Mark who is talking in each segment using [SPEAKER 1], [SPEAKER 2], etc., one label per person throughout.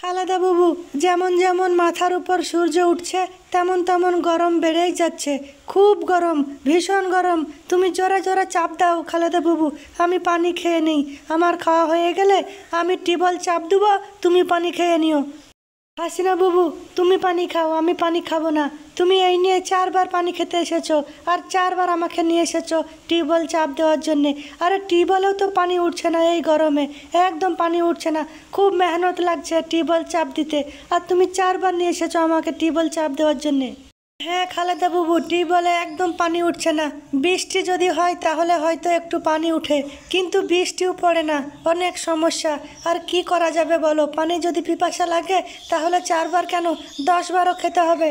[SPEAKER 1] খালাদা বাবু যেমন যেমন মাথার উপর সূর্য উঠছে তেমন তেমন গরম বেড়েই যাচ্ছে খুব গরম ভীষণ গরম তুমি জোরে জোরে চাপ দাও খালেদা বাবু আমি পানি খেয়ে নিই আমার খাওয়া হয়ে গেলে আমি টিবল চাপ দেবো তুমি পানি খেয়ে নিও হাসিনা বাবু তুমি পানি খাও আমি পানি খাবো না তুমি এই নিয়ে চারবার পানি খেতে এসেছো আর চারবার আমাকে নিয়ে এসেছো টিউবওয়েল চাপ দেওয়ার জন্যে আরে টিউবওয়েলেও তো পানি উঠছে না এই গরমে একদম পানি উঠছে না খুব মেহনত লাগছে টিউবওয়েল চাপ দিতে আর তুমি চারবার নিয়ে এসেছো আমাকে টিউবওয়েল চাপ দেওয়ার জন্যে হ্যাঁ খালেদা বাবু বলে একদম পানি উঠছে না বৃষ্টি যদি হয় তাহলে হয়তো একটু পানি উঠে কিন্তু বৃষ্টিও পড়ে না অনেক সমস্যা আর কি করা যাবে বলো পানি যদি পিপাসা লাগে তাহলে চারবার কেন দশ বারও খেতে হবে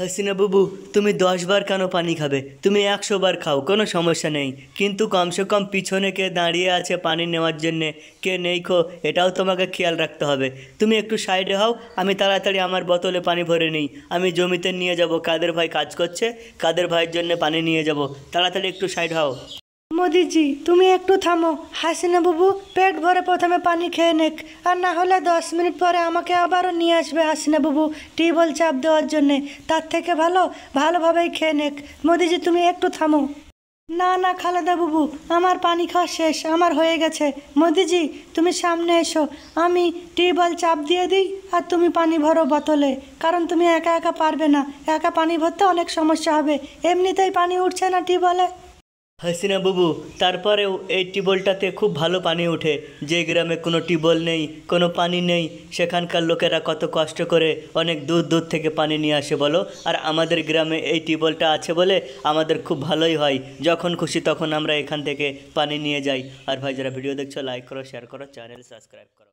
[SPEAKER 2] হাসিনা বাবু তুমি দশবার কেন পানি খাবে তুমি একশো বার খাও কোনো সমস্যা নেই কিন্তু কমসে কম পিছনে কে দাঁড়িয়ে আছে পানি নেওয়ার জন্যে কে নেই খো এটাও তোমাকে খেয়াল রাখতে হবে তুমি একটু সাইডে হও আমি তাড়াতাড়ি আমার বোতলে পানি ভরে নিই আমি জমিতে নিয়ে যাব কাদের ভাই কাজ করছে কাদের ভাইয়ের জন্য পানি নিয়ে যাব তাড়াতাড়ি একটু সাইড হও
[SPEAKER 1] মোদিজি তুমি একটু থামো হাসিনা বাবু পেট ভরে প্রথমে পানি খেয়ে নেক আর না হলে দশ মিনিট পরে আমাকে আবারও নিয়ে আসবে হাসিনা বুবু টিউবওয়েল চাপ দেওয়ার জন্যে তার থেকে ভালো ভালোভাবেই খেয়ে নেক মোদিজি তুমি একটু থামো না না খালেদা বাবু আমার পানি খাওয়া শেষ আমার হয়ে গেছে মোদিজি তুমি সামনে এসো আমি টিউবওয়েল চাপ দিয়ে দিই আর তুমি পানি ভরো বোতলে কারণ তুমি একা একা পারবে না একা পানি ভরতে অনেক সমস্যা হবে এমনিতেই পানি উঠছে না টিউবওয়েলে
[SPEAKER 2] হাসিনা বুবু তারপরেও এই টিউবওয়েলটাতে খুব ভালো পানি ওঠে যে গ্রামে কোনো টিউবওয়েল নেই কোনো পানি নেই সেখানকার লোকেরা কত কষ্ট করে অনেক দূর দূর থেকে পানি নিয়ে আসে বলো আর আমাদের গ্রামে এই টিউবওয়েলটা আছে বলে আমাদের খুব ভালোই হয় যখন খুশি তখন আমরা এখান থেকে পানি নিয়ে যাই আর ভাই যারা ভিডিও দেখছো লাইক করো শেয়ার করো চ্যানেল সাবস্ক্রাইব করো